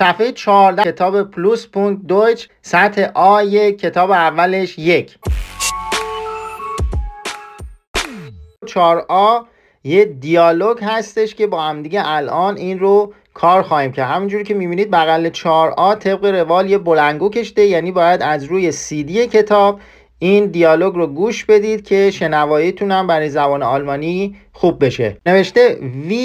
صفحه 14 کتاب پلوس پونت دویچ سطح آی کتاب اولش یک 4 آ یه دیالوگ هستش که با همدیگه الان این رو کار خواهیم که همونجوری که میبینید بغل 4 آ طبق روال یه بلنگو کشته یعنی باید از روی سیدی کتاب این دیالوگ رو گوش بدید که شنواییتون هم برای زبان آلمانی خوب بشه نوشته وی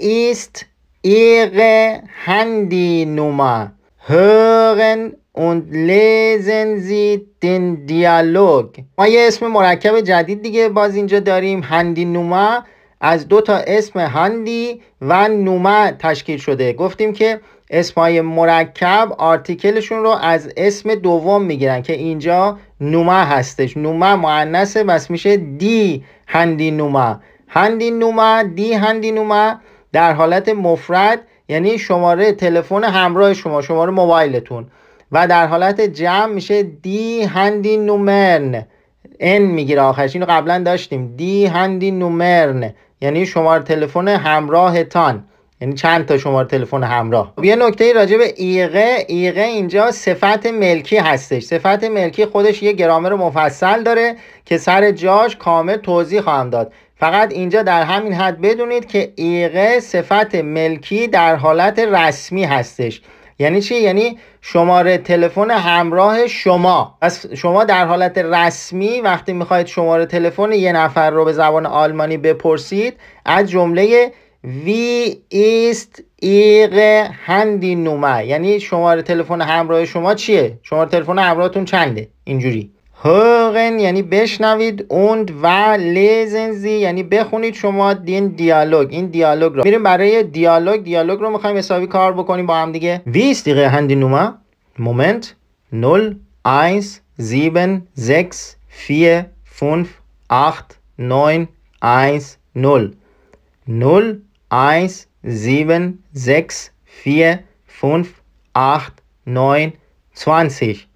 ایست Ihre Handynummer. Hören und lesen Sie den Dialog. ما یه اسم مرکب جدید دیگه باز اینجا داریم هندی نوما از دو تا اسم هندی و نوما تشکیل شده گفتیم که اسمهای مرکب آرتیکلشون رو از اسم دوم میگیرن که اینجا نوما هستش نوما معنسه بس میشه دی هندی نوما هندی نوما دی هندی نوما در حالت مفرد یعنی شماره تلفن همراه شما شماره موبایلتون و در حالت جمع میشه دی هندی نومرن ان میگیره آخرش اینو قبلا داشتیم دی هندی نومرن یعنی شماره تلفن همراهتان یعنی چند تا شماره تلفن همراه خب، یه نکته راجع به ایقه ایقه اینجا صفت ملکی هستش صفت ملکی خودش یه گرامر مفصل داره که سر جاش کامل توضیح خواهم داد فقط اینجا در همین حد بدونید که ایقه صفت ملکی در حالت رسمی هستش یعنی چی یعنی شماره تلفن همراه شما پس شما در حالت رسمی وقتی میخواید شماره تلفن یه نفر رو به زبان آلمانی بپرسید از جمله وی ایست ایق هندی نومه یعنی شماره تلفن همراه شما چیه شماره تلفن همراهتون چنده اینجوری hören یعنی بشنوید und و lesen sie یعنی بخونید شما این دیالوگ این دیالوگ رو میریم برای دیالوگ دیالوگ رو میخوایم حسابی کار بکنیم با هم دیگه wie ist ihre Handynummer Moment 0 1 7 6 4 5 8 9 1 0 0 1 7 6 4 5 8 9 20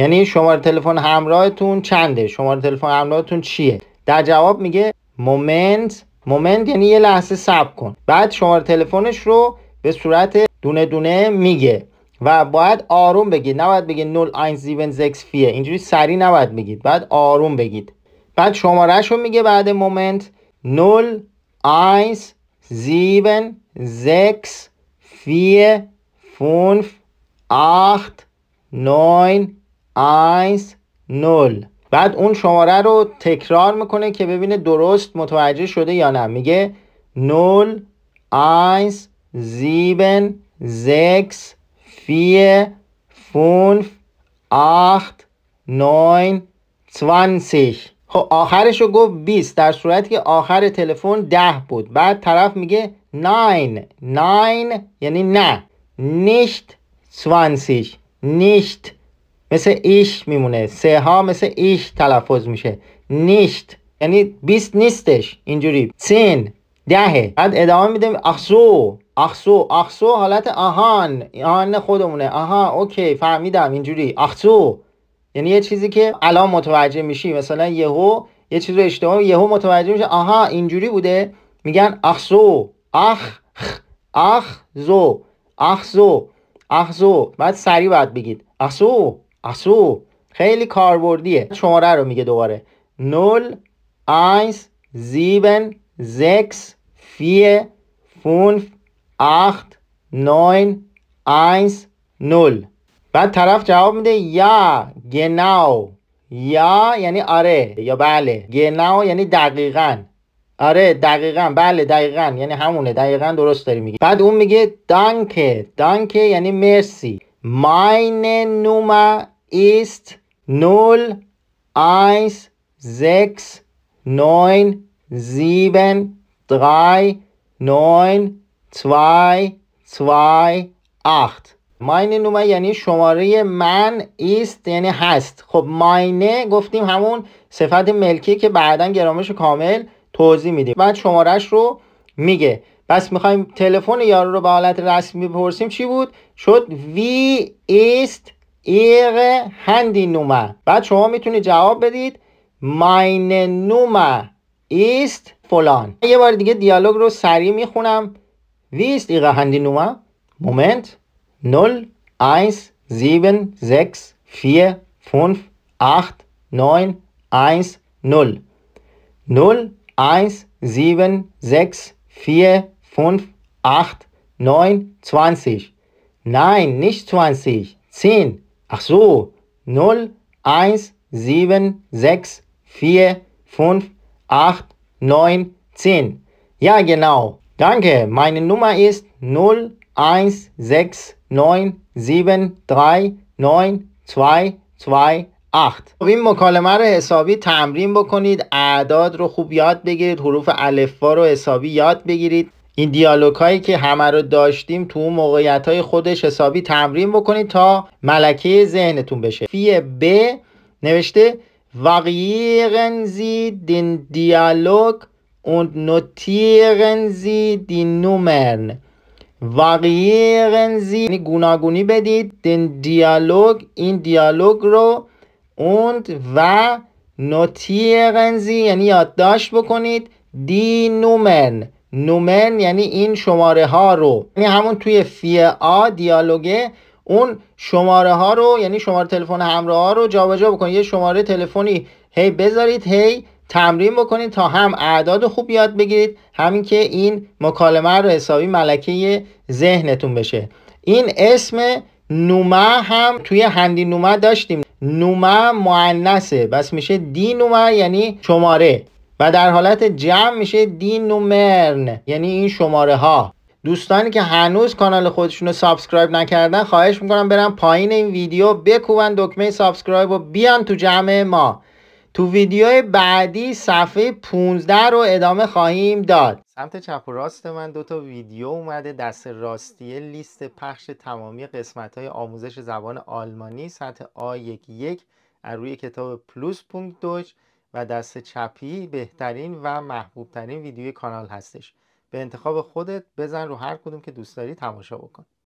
یعنی شماره تلفن همراهتون چنده شماره تلفن همراهتون چیه در جواب میگه مومنت مومنت یعنی یه لحظه صبر کن بعد شماره تلفنش رو به صورت دونه دونه میگه و باید آروم بگید نباید بگید 0176 فیه اینجوری سری نباید بگید بعد آروم بگید بعد شمارهش رو میگه بعد مومنت 0176 4، 5 8 9 1 0 بعد اون شماره رو تکرار میکنه که ببینه درست متوجه شده یا نه میگه 0 1 7 6 4 5 8 9 20 خب آخرش رو گفت 20 در صورت که آخر تلفن 10 بود بعد طرف میگه 9 9 یعنی نه نیشت 20 نیشت مثل ایش میمونه سه ها مثل ایش تلفظ میشه نیشت یعنی بیست نیستش اینجوری سین دهه بعد ادامه میدیم اخسو اخسو اخسو حالت آهان آهان خودمونه آها اوکی فهمیدم اینجوری اخسو یعنی یه چیزی که الان متوجه میشی مثلا یهو یه چیز رو اشتباه یهو متوجه میشه آها اینجوری بوده میگن اخسو اخ اخ زو اخ زو بعد سریع باید بگید اخسو اسو خیلی کاربردیه شماره رو میگه دوباره 0 1 7 6 4 5 8 9 1 0 بعد طرف جواب میده یا گناو یا یعنی آره یا بله گناو یعنی دقیقا آره دقیقا بله دقیقا یعنی همونه دقیقا درست میگه بعد اون میگه دانکه دانکه یعنی مرسی ماین نومه ist 0, 1, 6, 9, 7, 3, 9, 2, 2, 8 ماین نومه یعنی شماره من ایست یعنی هست خب ماینه گفتیم همون صفت ملکی که بعدا گرامش کامل توضیح میدیم بعد شمارهش رو میگه پس میخوایم تلفن یارو رو به حالت رسمی بپرسیم چی بود شد وی ایست هندی Handynummer بعد شما میتونید جواب بدید meine Nummer ایست فلان یه بار دیگه دیالوگ رو سریع میخونم Wie ist هندی Handynummer? مومنت 0 1 زیبن زکس 4 فونف اخت نوین اینس 0 0 اینس زیبن زکس 4 فونف اخت نوین 20 Nein, نیش 20 10 Ach so, 0, 1, 7, 6, 4, 5, 8, 9, 10. Ja, genau. Danke, meine Nummer ist 0, 1, 6, 9, 7, 3, 9, 2, 2, 8 این مکالمه رو حسابی تمرین بکنید اعداد رو خوب یاد بگیرید حروف الفبا رو حسابی یاد بگیرید این دیالوگ هایی که همه رو داشتیم تو اون موقعیت های خودش حسابی تمرین بکنید تا ملکه ذهنتون بشه فی ب نوشته واقیرن زی دین دیالوگ و نوتیرن زی دین نومرن واقیرن زی یعنی گوناگونی بدید دین دیالوگ این دیالوگ رو اوند و نوتیرن زی یعنی یادداشت بکنید دی نومن نومن یعنی این شماره ها رو یعنی همون توی فی آ دیالوگه اون شماره ها رو یعنی شماره تلفن همراه ها رو جابجا بکنید یه شماره تلفنی هی بذارید هی تمرین بکنید تا هم اعداد خوب یاد بگیرید همین که این مکالمه رو حسابی ملکه ذهنتون بشه این اسم نومه هم توی هندی نومه داشتیم نومه معنسه بس میشه دی نومه یعنی شماره و در حالت جمع میشه دین و مرن یعنی این شماره ها دوستانی که هنوز کانال خودشون رو سابسکرایب نکردن خواهش میکنم برن پایین این ویدیو بکوبن دکمه سابسکرایب و بیان تو جمع ما تو ویدیو بعدی صفحه 15 رو ادامه خواهیم داد سمت چپ و راست من دو تا ویدیو اومده دست راستی لیست پخش تمامی قسمت های آموزش زبان آلمانی سطح A11 از روی کتاب پلوس پونکت و دست چپی بهترین و محبوبترین ویدیوی کانال هستش به انتخاب خودت بزن رو هر کدوم که دوست داری تماشا بکن